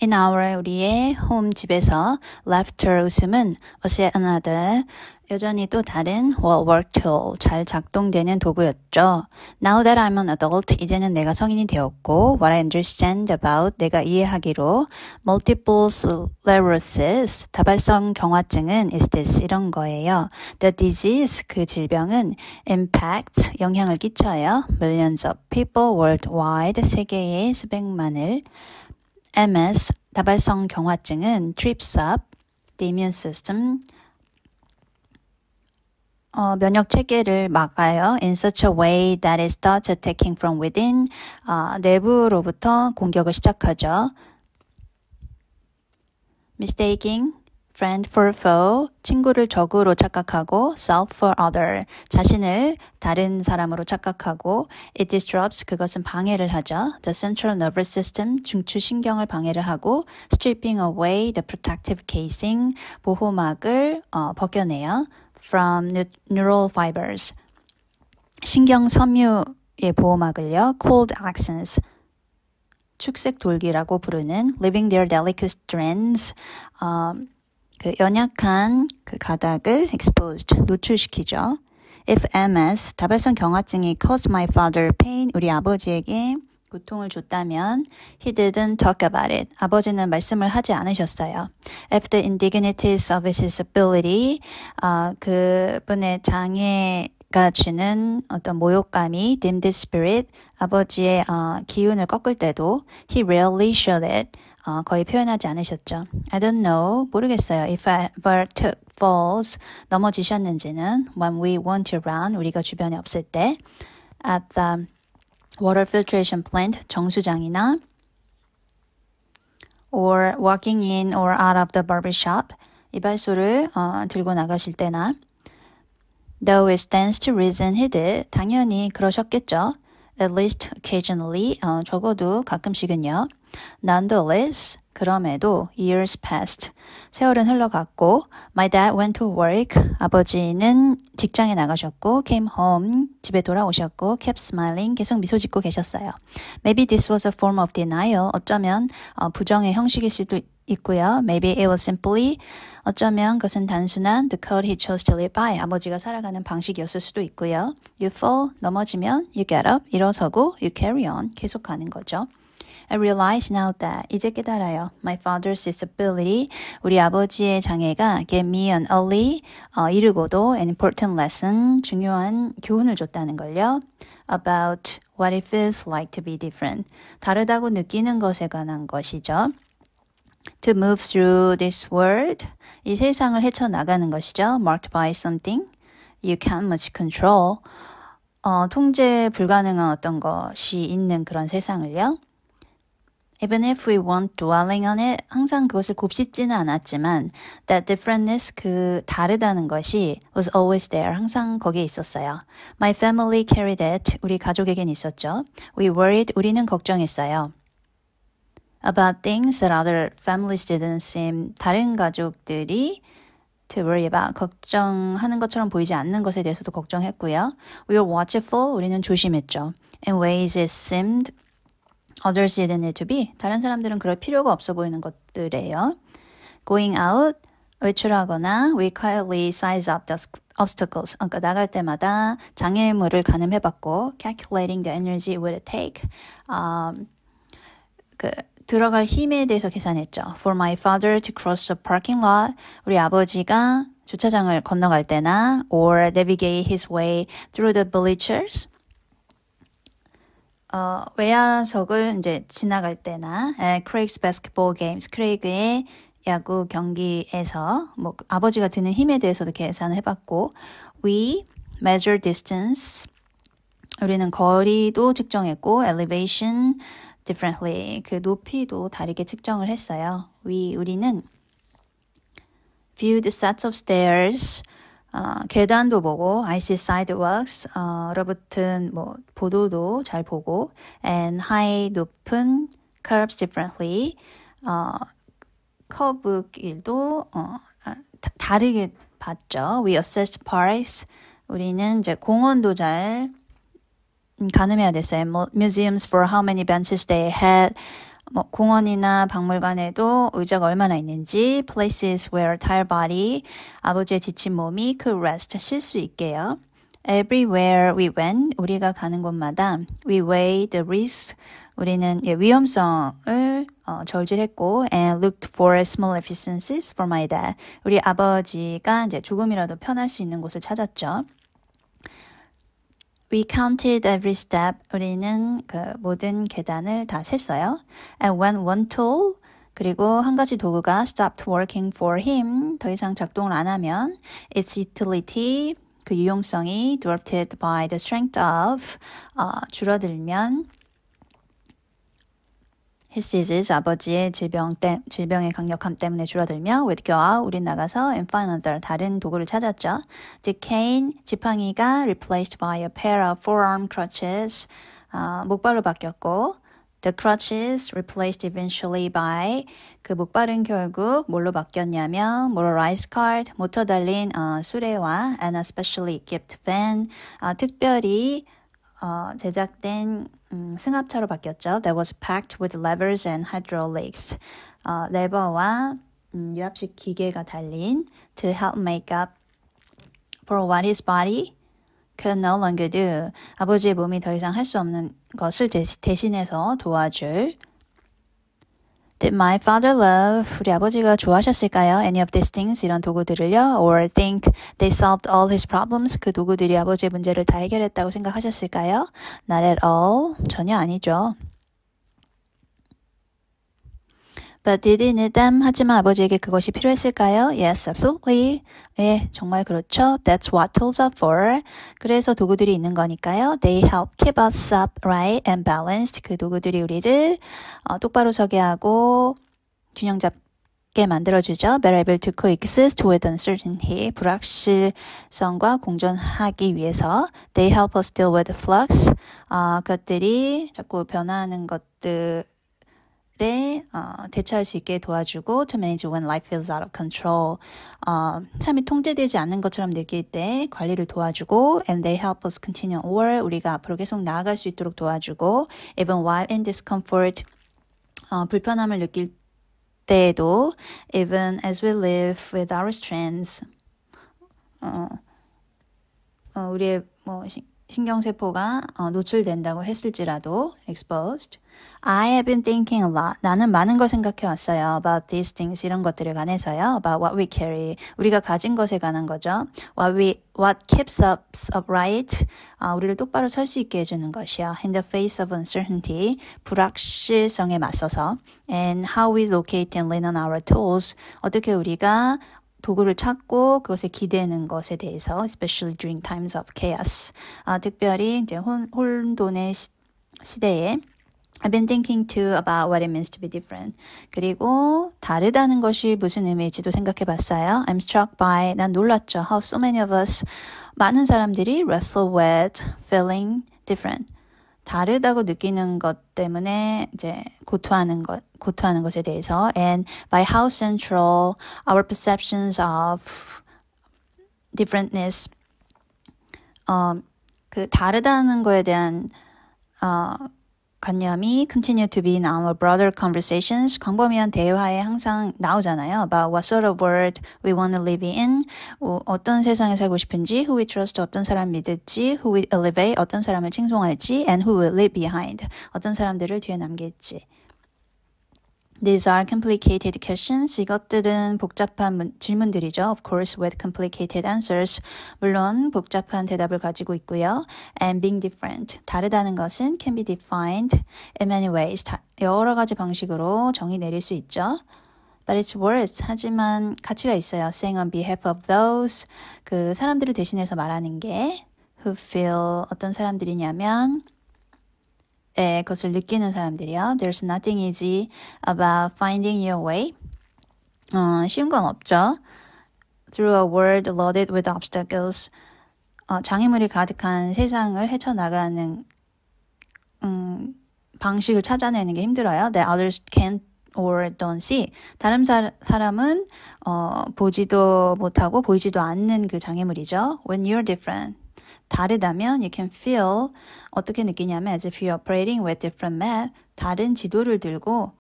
In our 우리의 home 집에서 laughter 웃음은 어시 another 여전히 또 다른 well work tool 잘 작동되는 도구였죠. Now that I'm an adult 이제는 내가 성인이 되었고 what I understand about 내가 이해하기로 multiple sclerosis 다발성 경화증은 is this 이런 거예요. The disease 그 질병은 impact 영향을 끼쳐요. millions of people worldwide 세계의 수백만을 MS, 다발성 경화증은 TRIPS-UP, the immune system, 어, 면역 체계를 막아요. In such a way that it starts attacking from within. 어, 내부로부터 공격을 시작하죠. Mistaking friend for foe, 친구를 적으로 착각하고, self for other, 자신을 다른 사람으로 착각하고, it disrupts, 그것은 방해를 하죠. the central nervous system, 중추신경을 방해를 하고, stripping away the protective casing, 보호막을 어, 벗겨내요. from neural fibers, 신경 섬유의 보호막을요. cold accents, 축색 돌기라고 부르는 living their delicate strands, 어, 그 연약한 그 가닥을 exposed 노출시키죠. If MS 다발성 경화증이 caused my father pain 우리 아버지에게 고통을 줬다면 he didn't talk about it. 아버지는 말씀을 하지 않으셨어요. After indignities of his ability 어, 그분의 장애 가 주는 어떤 모욕감이 dim the spirit 아버지의 어, 기운을 꺾을 때도 he rarely showed it 어, 거의 표현하지 않으셨죠. I don't know. 모르겠어요. If I ever took falls. 넘어지셨는지는 when we weren't around. 우리가 주변에 없을 때 at the water filtration plant 정수장이나 or walking in or out of the barbershop 이발소를 어, 들고 나가실 때나 Though it stands to reason he did. 당연히 그러셨겠죠. At least occasionally. 어, 적어도 가끔씩은요. Nonetheless, 그럼에도 years passed. 세월은 흘러갔고 my dad went to work. 아버지는 직장에 나가셨고 came home. 집에 돌아오셨고 kept smiling. 계속 미소 짓고 계셨어요. Maybe this was a form of denial. 어쩌면 어, 부정의 형식일 수도 있고요. Maybe it was simply 어쩌면 그것은 단순한 the code he chose to live by 아버지가 살아가는 방식이었을 수도 있고요. You fall 넘어지면 you get up 일어서고 you carry on 계속하는 거죠. I realize now that 이제 깨달아요. My father's disability 우리 아버지의 장애가 gave me an early 어, 이르고도 an important lesson 중요한 교훈을 줬다는 걸요. About what it feels like to be different 다르다고 느끼는 것에 관한 것이죠. To move through this world 이 세상을 헤쳐나가는 것이죠. Marked by something you can't much control 어, 통제 불가능한 어떤 것이 있는 그런 세상을요. even if we weren't dwelling on it, 항상 그것을 곱씹지는 않았지만, that differentness, 그 다르다는 것이 was always there, 항상 거기에 있었어요. My family carried it, 우리 가족에겐 있었죠. We worried, 우리는 걱정했어요. About things that other families didn't seem, 다른 가족들이 to worry about, 걱정하는 것처럼 보이지 않는 것에 대해서도 걱정했고요. We were watchful, 우리는 조심했죠. In ways it seemed, 어쩔 eden it to be 다른 사람들은 그럴 필요가 없어 보이는 것들에요 going out 외출하거나 we quietly size up the obstacles 그러니까 나갈 때마다 장애물을 가늠해봤고 calculating the energy it would take um, 그 들어갈 힘에 대해서 계산했죠. For my father to cross the parking lot, 우리 아버지가 주차장을 건너갈 때나, or navigate his way through the bleachers, 어, 외야석을 이제 지나갈 때나 크레이크스 베스켓볼 게임스 크레이그의 야구 경기에서 뭐 아버지가 드는 힘에 대해서도 계산을 해봤고 we measure distance 우리는 거리도 측정했고 elevation differently 그 높이도 다르게 측정을 했어요. we 우리는 v i e w e sets of stairs 어, 계단도 보고 I see sidewalks 어, 로부튼 뭐 보도도 잘 보고 and high 높은 curves differently 어, 커브 길도 어, 다, 다르게 봤죠. We assessed parks 우리는 이제 공원도 잘 가늠해야 됐어요. Museums for how many benches they had 뭐 공원이나 박물관에도 의자가 얼마나 있는지, places where tired body, 아버지의 지친 몸이 could rest, 쉴 수 있게요. Everywhere we went, 우리가 가는 곳마다 we weighed the risk, 우리는 예, 위험성을 어, 절제했고 and looked for small efficiencies for my dad. 우리 아버지가 이제 조금이라도 편할 수 있는 곳을 찾았죠. We counted every step. 우리는 그 모든 계단을 다 셌어요. And when one tool 그리고 한 가지 도구가 stopped working for him 더 이상 작동을 안 하면 its utility 그 유용성이 dwarfed by the strength of 어, 줄어들면 His disease, 아버지의 질병 때, 질병의 강력함 때문에 줄어들며 with go와 우린 나가서 and find another, 다른 도구를 찾았죠. Decaying, 지팡이가 replaced by a pair of forearm crutches, 어, 목발로 바뀌었고 The crutches replaced eventually by 그 목발은 결국 뭘로 바뀌었냐면 motorized cart 모터 달린 어, 수레와 an especially equipped van 어, 특별히 어, 제작된 음, 승합차로 바뀌었죠. That was packed with levers and hydraulics. 어, 레버와 음, 유압식 기계가 달린 to help make up for what his body could no longer do. 아버지의 몸이 더 이상 할 수 없는 것을 대신해서 도와줄 Did my father love 우리 아버지가 좋아하셨을까요? Any of these things 이런 도구들을요? Or think they solved all his problems 그 도구들이 아버지의 문제를 다 해결했다고 생각하셨을까요? Not at all 전혀 아니죠. But did it need them? 하지만 아버지에게 그것이 필요했을까요? Yes, absolutely. 예, 정말 그렇죠. That's what tools are for. 그래서 도구들이 있는 거니까요. They help keep us upright and balanced. 그 도구들이 우리를 어, 똑바로 서게 하고 균형 잡게 만들어주죠. They're able to coexist with uncertainty. 불확실성과 공존하기 위해서 They help us deal with flux. 어, 그것들이 자꾸 변화하는 것들 를 대처할 수 있게 도와주고 to manage when life feels out of control 삶이 통제되지 않는 것처럼 느낄 때 관리를 도와주고 and they help us continue or 우리가 앞으로 계속 나아갈 수 있도록 도와주고 even while in discomfort 어, 불편함을 느낄 때에도 even as we live with our strengths 어, 어, 우리의 뭐 신경세포가 어, 노출된다고 했을지라도 exposed I have been thinking a lot. 나는 많은 걸 생각해 왔어요. About these things 이런 것들에 관해서요. About what we carry 우리가 가진 것에 관한 거죠. What we what keeps us upright 아, 우리를 똑바로 설 수 있게 해주는 것이요. In the face of uncertainty 불확실성에 맞서서 and how we locate and lean on our tools 어떻게 우리가 도구를 찾고 그것에 기대는 것에 대해서 especially during times of chaos 아, 특별히 이제 혼, 혼돈의 시, 시대에 I've been thinking too about what it means to be different. 그리고 다르다는 것이 무슨 의미일지도 생각해 봤어요. I'm struck by 난 놀랐죠. How so many of us 많은 사람들이 wrestle with feeling different. 다르다고 느끼는 것 때문에 이제 고투하는 것 고투하는 것에 대해서 and by how central our perceptions of differentness 어, 그 다르다는 거에 대한 어 관념이 continue to be in our broader conversations 광범위한 대화에 항상 나오잖아요. About what sort of world we want to live in, 어떤 세상에 살고 싶은지, who we trust 어떤 사람 믿을지, who we elevate 어떤 사람을 칭송할지, and who will leave behind 어떤 사람들을 뒤에 남길지. These are complicated questions. 이것들은 복잡한 문, 질문들이죠. Of course, with complicated answers. 물론 복잡한 대답을 가지고 있고요. And being different. 다르다는 것은 can be defined in many ways. 다, 여러 가지 방식으로 정의 내릴 수 있죠. But it's worth. 하지만 가치가 있어요. Saying on behalf of those. 그 사람들을 대신해서 말하는 게 who feel 어떤 사람들이냐면 에 것을 느끼는 사람들이요. There's nothing easy about finding your way. 어, 쉬운 건 없죠. Through a world loaded with obstacles. 어, 장애물이 가득한 세상을 헤쳐나가는 음, 방식을 찾아내는 게 힘들어요. That others can't or don't see. 다른 사, 람은 어, 보지도 못하고 보이지도 않는 그 장애물이죠. When you're different. 다르다면 you can feel 어떻게 느끼냐면 as if you're operating with different map 다른 지도를 들고